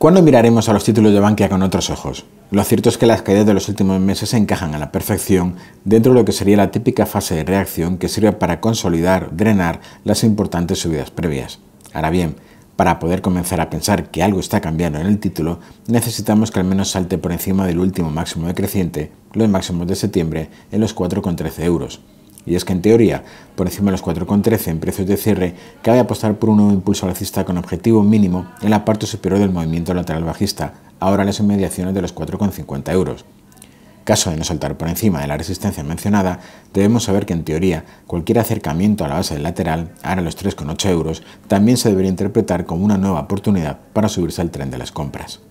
¿Cuándo miraremos a los títulos de Bankia con otros ojos? Lo cierto es que las caídas de los últimos meses se encajan a la perfección dentro de lo que sería la típica fase de reacción que sirve para consolidar, drenar las importantes subidas previas. Ahora bien, para poder comenzar a pensar que algo está cambiando en el título, necesitamos que al menos salte por encima del último máximo decreciente, los máximos de septiembre, en los 4,13 euros. Y es que en teoría, por encima de los 4,13 en precios de cierre, cabe apostar por un nuevo impulso alcista con objetivo mínimo en la parte superior del movimiento lateral bajista, ahora a las inmediaciones de los 4,50 euros. Caso de no saltar por encima de la resistencia mencionada, debemos saber que en teoría cualquier acercamiento a la base del lateral, ahora los 3,8 euros, también se debería interpretar como una nueva oportunidad para subirse al tren de las compras.